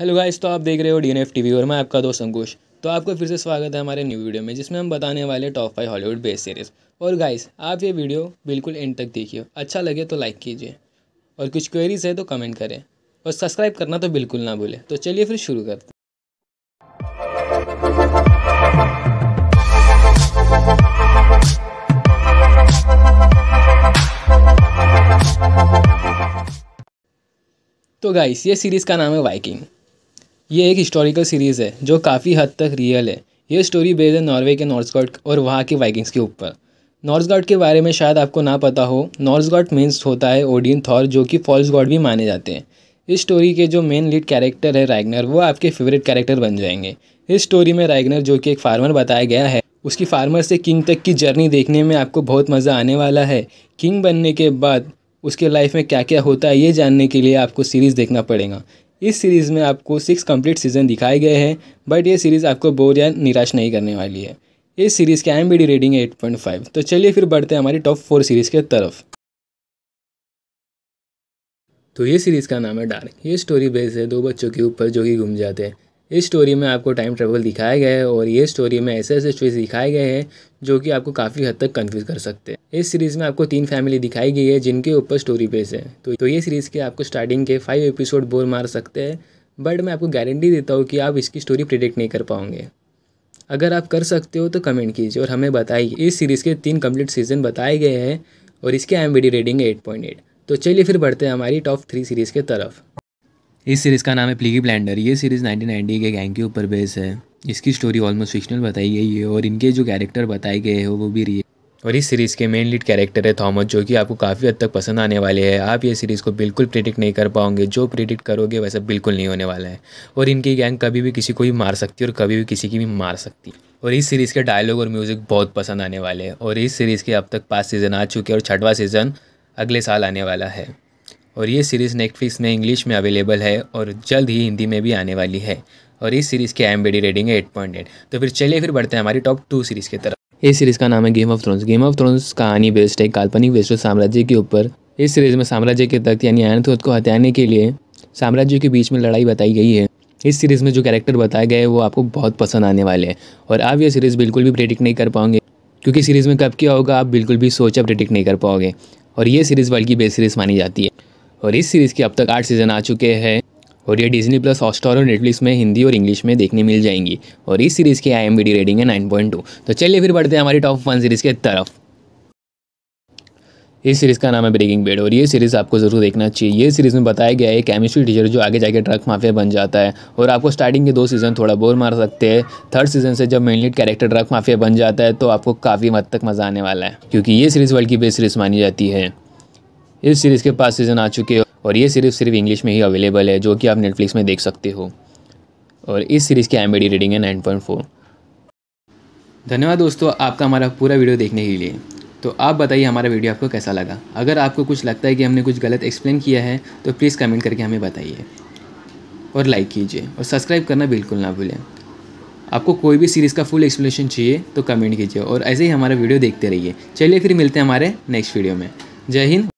hello guys तो आप देख रहे हो D N F T V और मैं आपका दोस्त संकोश तो आपको फिर से स्वागत है हमारे न्यू वीडियो में जिसमें हम बताने वाले top five Hollywood best series और गाइस आप ये वीडियो बिल्कुल एंड तक देखिए अच्छा लगे तो लाइक कीजिए और कुछ क्वेरीज है तो कमेंट करें और सब्सक्राइब करना तो बिल्कुल ना भूलें तो चलिए फिर शुरू करते तो गाइस ये सीरीज़ का नाम है वाइकिंग ये एक हिस्टोरिकल सीरीज़ है जो काफ़ी हद तक रियल है ये स्टोरी बेस्ड है नॉर्वे के नॉर्सगार्ड और वहाँ के वाइकिंग्स के ऊपर नॉर्सगार्ड के बारे में शायद आपको ना पता हो नॉर्सगार्ड मीन्स होता है ओडियन थॉर जो कि फॉल्स गॉड भी माने जाते हैं इस स्टोरी के जो मेन लीड कैरेक्टर है राइगनर वो आपके फेवरेट कैरेक्टर बन जाएंगे इस स्टोरी में राइगनर जो कि एक फार्मर बताया गया है उसकी फार्मर से किंग तक की जर्नी देखने में आपको बहुत मज़ा आने वाला है किंग बनने के बाद उसके लाइफ में क्या क्या होता है ये जानने के लिए आपको सीरीज़ देखना पड़ेगा इस सीरीज़ में आपको सिक्स कंप्लीट सीज़न दिखाए गए हैं बट ये सीरीज़ आपको बोर या निराश नहीं करने वाली है इस सीरीज़ की एम रेटिंग है फाइव तो चलिए फिर बढ़ते हैं हमारी टॉप फोर सीरीज़ के तरफ तो ये सीरीज़ का नाम है डार्क ये स्टोरी बेस है दो बच्चों के ऊपर जो कि घूम जाते हैं इस स्टोरी में आपको टाइम ट्रेवल दिखाया गया है और ये स्टोरी में ऐसे ऐसे चॉइस दिखाए गए हैं जो कि आपको काफ़ी हद तक कंफ्यूज कर सकते हैं इस सीरीज़ में आपको तीन फैमिली दिखाई गई है जिनके ऊपर स्टोरी बेस है तो, तो ये सीरीज़ के आपको स्टार्टिंग के फाइव एपिसोड बोर मार सकते हैं बट मैं आपको गारंटी देता हूँ कि आप इसकी स्टोरी प्रिडिक्ट नहीं कर पाओगे अगर आप कर सकते हो तो कमेंट कीजिए और हमें बताइए इस सीरीज़ के तीन कम्प्लीट सीजन बताए गए हैं और इसके आई रेटिंग है एट तो चलिए फिर बढ़ते हैं हमारी टॉप थ्री सीरीज़ के तरफ इस सीरीज़ का नाम है प्लीगी ब्लैंडर ये सीरीज़ नाइनटीन नाइनटी के गैंग के ऊपर बेस है इसकी स्टोरी ऑलमोस्ट फिक्शनल बताई गई है और इनके जो कैरेक्टर बताए गए हैं वो भी रिय और इस सीरीज़ के मेन लीड कैरेक्टर है थॉमस जो कि आपको काफ़ी हद तक पसंद आने वाले हैं आप ये सीरीज़ को बिल्कुल प्रिडिक्ट नहीं कर पाओगे जो प्रिडिक्ट करोगे वैसा बिल्कुल नहीं होने वाला है और इनकी गैंग कभी भी किसी को भी मार सकती है और कभी भी किसी की भी मार सकती है और इस सीरीज़ के डायलॉग और म्यूज़िक बहुत पसंद आने वाले हैं और इस सीरीज़ के अब तक पाँच सीज़न आ चुके हैं और छठवा सीज़न अगले साल आने वाला है और ये सीरीज़ नेटफ्लिक्स में इंग्लिश में अवेलेबल है और जल्द ही हिंदी में भी आने वाली है और इस सीरीज़ की आई रेटिंग है एट पॉइंट एट तो फिर चलिए फिर बढ़ते हैं हमारी टॉप टू सीरीज़ की तरफ इस सीरीज़ का नाम है Game of Thrones Game of Thrones कहानी बेस्ड है काल्पनिक वेस्ट साम्राज्य के ऊपर इस सीरीज़ में साम्राज्य के तख्त यानी आयनथोत को हत्याने के लिए साम्राज्य के बीच में लड़ाई बताई गई है इस सीरीज़ में जो कैरेक्टर बताए गए वो आपको बहुत पसंद आने वाले हैं और आप ये सीरीज़ बिल्कुल भी प्रेडिक्ट नहीं कर पाओगे क्योंकि सीरीज़ में कब क्या होगा आप बिल्कुल भी सोचा प्रेडिक्ट नहीं कर पाओगे और ये सीरीज़ वर्ल्ड की बेस्ट सीरीज़ मानी जाती है और इस सीरीज़ के अब तक आठ सीज़न आ चुके हैं और ये डिजनी प्लस हॉटस्टार और नेटफ्लिक्स में हिंदी और इंग्लिश में देखने मिल जाएंगी और इस सीरीज़ की आई रेटिंग है नाइन पॉइंट टू तो चलिए फिर बढ़ते हैं हमारी टॉप वन सीरीज़ के तरफ इस सीरीज़ का नाम है ब्रेकिंग बेड और ये सीरीज़ आपको ज़रूर देखना चाहिए ये सीरीज़ में बताया गया है केमिस्ट्री टीचर जो आगे जाके ट्रक माफिया बन जाता है और आपको स्टार्टिंग के दो सीज़न थोड़ा बोर मार सकते हैं थर्ड सीज़न से जब मेनली कैरेक्टर ट्रक माफिया बन जाता है तो आपको काफ़ी हद तक मज़ा आने वाला है क्योंकि ये सीरीज़ वर्ल्ड की बेस्ट सीरीज़ मानी जाती है इस सीरीज़ के पास सीज़न आ चुके हो और ये सीरीज़ सिर्फ इंग्लिश में ही अवेलेबल है जो कि आप नेटफ्लिक्स में देख सकते हो और इस सीरीज़ की एम रेटिंग है नाइन पॉइंट फोर धन्यवाद दोस्तों आपका हमारा पूरा वीडियो देखने के लिए तो आप बताइए हमारा वीडियो आपको कैसा लगा अगर आपको कुछ लगता है कि हमने कुछ गलत एक्सप्लेन किया है तो प्लीज़ कमेंट करके हमें बताइए और लाइक कीजिए और सब्सक्राइब करना बिल्कुल ना भूलें आपको कोई भी सीरीज़ का फुल एक्सप्लेनेशन चाहिए तो कमेंट कीजिए और ऐसे ही हमारा वीडियो देखते रहिए चलिए फिर मिलते हैं हमारे नेक्स्ट वीडियो में जय हिंद